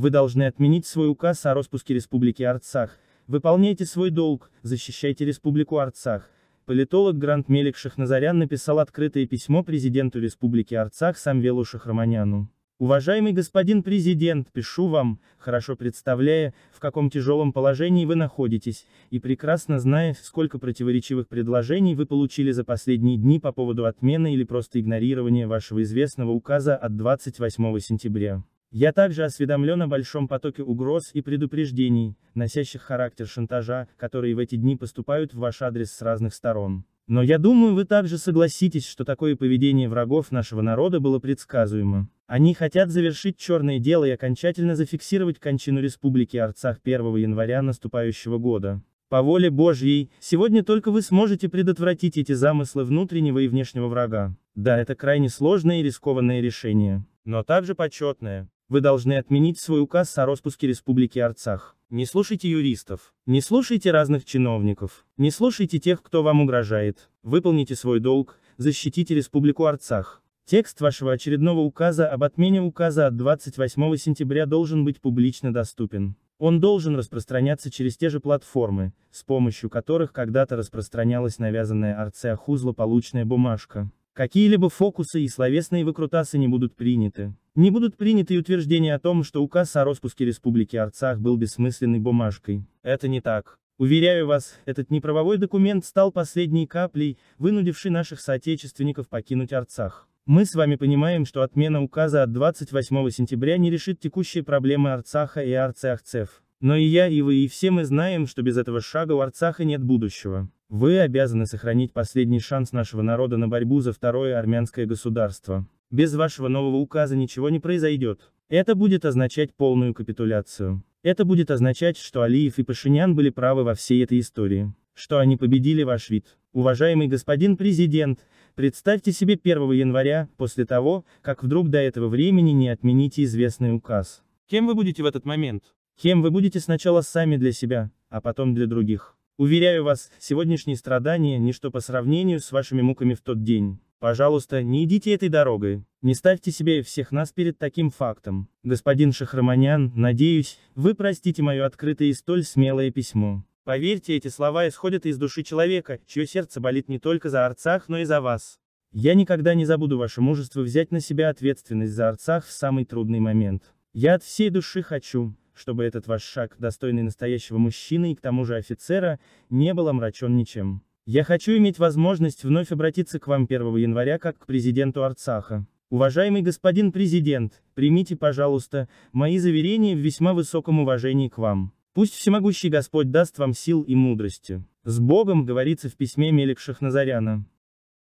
Вы должны отменить свой указ о распуске Республики Арцах. Выполняйте свой долг, защищайте Республику Арцах. Политолог Грант Мелик Шахназарян написал открытое письмо президенту Республики Арцах Самвелу Шахраманяну. Уважаемый господин президент, пишу вам, хорошо представляя, в каком тяжелом положении вы находитесь, и прекрасно зная, сколько противоречивых предложений вы получили за последние дни по поводу отмены или просто игнорирования вашего известного указа от 28 сентября. Я также осведомлен о большом потоке угроз и предупреждений, носящих характер шантажа, которые в эти дни поступают в ваш адрес с разных сторон. Но я думаю вы также согласитесь, что такое поведение врагов нашего народа было предсказуемо. Они хотят завершить черное дело и окончательно зафиксировать кончину Республики Арцах 1 января наступающего года. По воле Божьей, сегодня только вы сможете предотвратить эти замыслы внутреннего и внешнего врага. Да, это крайне сложное и рискованное решение, но также почетное. Вы должны отменить свой указ о распуске Республики Арцах. Не слушайте юристов. Не слушайте разных чиновников. Не слушайте тех, кто вам угрожает. Выполните свой долг, защитите Республику Арцах. Текст вашего очередного указа об отмене указа от 28 сентября должен быть публично доступен. Он должен распространяться через те же платформы, с помощью которых когда-то распространялась навязанная Арцеаху злополучная бумажка. Какие-либо фокусы и словесные выкрутасы не будут приняты. Не будут приняты и утверждения о том, что указ о распуске Республики Арцах был бессмысленной бумажкой. Это не так. Уверяю вас, этот неправовой документ стал последней каплей, вынудившей наших соотечественников покинуть Арцах. Мы с вами понимаем, что отмена указа от 28 сентября не решит текущие проблемы Арцаха и арцахцев. Но и я, и вы, и все мы знаем, что без этого шага у Арцаха нет будущего. Вы обязаны сохранить последний шанс нашего народа на борьбу за второе армянское государство. Без вашего нового указа ничего не произойдет. Это будет означать полную капитуляцию. Это будет означать, что Алиев и Пашинян были правы во всей этой истории. Что они победили ваш вид. Уважаемый господин президент, представьте себе 1 января, после того, как вдруг до этого времени не отмените известный указ. Кем вы будете в этот момент? Кем вы будете сначала сами для себя, а потом для других. Уверяю вас, сегодняшние страдания – ничто по сравнению с вашими муками в тот день. Пожалуйста, не идите этой дорогой. Не ставьте себя и всех нас перед таким фактом. Господин Шахраманян, надеюсь, вы простите мое открытое и столь смелое письмо. Поверьте, эти слова исходят из души человека, чье сердце болит не только за Арцах, но и за вас. Я никогда не забуду ваше мужество взять на себя ответственность за Арцах в самый трудный момент. Я от всей души хочу, чтобы этот ваш шаг, достойный настоящего мужчины и к тому же офицера, не был омрачен ничем. Я хочу иметь возможность вновь обратиться к вам 1 января как к президенту Арцаха. Уважаемый господин президент, примите, пожалуйста, мои заверения в весьма высоком уважении к вам. Пусть всемогущий Господь даст вам сил и мудрости. С Богом, говорится в письме Мелик Шахназаряна.